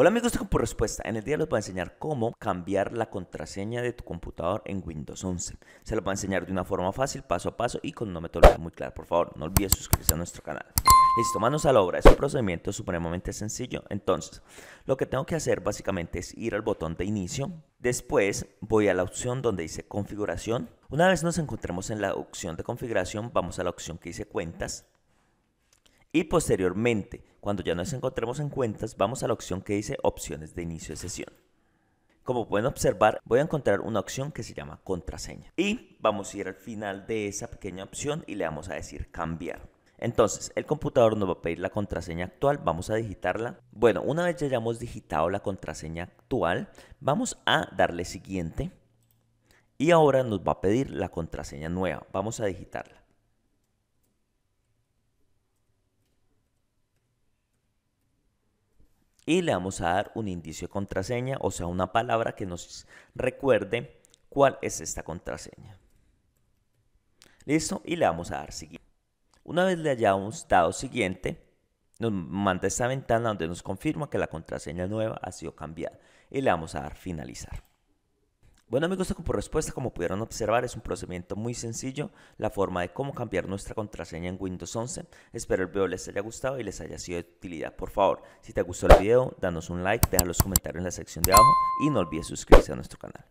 Hola amigos por respuesta en el día les voy a enseñar cómo cambiar la contraseña de tu computador en Windows 11. Se lo voy a enseñar de una forma fácil, paso a paso y con una metodología muy clara. Por favor, no olvides suscribirse a nuestro canal. Listo, manos a la obra. Es un procedimiento supremamente sencillo. Entonces, lo que tengo que hacer básicamente es ir al botón de inicio. Después voy a la opción donde dice configuración. Una vez nos encontremos en la opción de configuración, vamos a la opción que dice cuentas. Y posteriormente cuando ya nos encontremos en cuentas, vamos a la opción que dice opciones de inicio de sesión. Como pueden observar, voy a encontrar una opción que se llama contraseña. Y vamos a ir al final de esa pequeña opción y le vamos a decir cambiar. Entonces, el computador nos va a pedir la contraseña actual, vamos a digitarla. Bueno, una vez ya hayamos digitado la contraseña actual, vamos a darle siguiente. Y ahora nos va a pedir la contraseña nueva, vamos a digitarla. y le vamos a dar un indicio de contraseña, o sea, una palabra que nos recuerde cuál es esta contraseña. Listo, y le vamos a dar siguiente. Una vez le hayamos dado siguiente, nos manda esta ventana donde nos confirma que la contraseña nueva ha sido cambiada y le vamos a dar finalizar. Bueno amigos, como respuesta, como pudieron observar, es un procedimiento muy sencillo, la forma de cómo cambiar nuestra contraseña en Windows 11. Espero el video les haya gustado y les haya sido de utilidad. Por favor, si te gustó el video, danos un like, deja los comentarios en la sección de abajo y no olvides suscribirse a nuestro canal.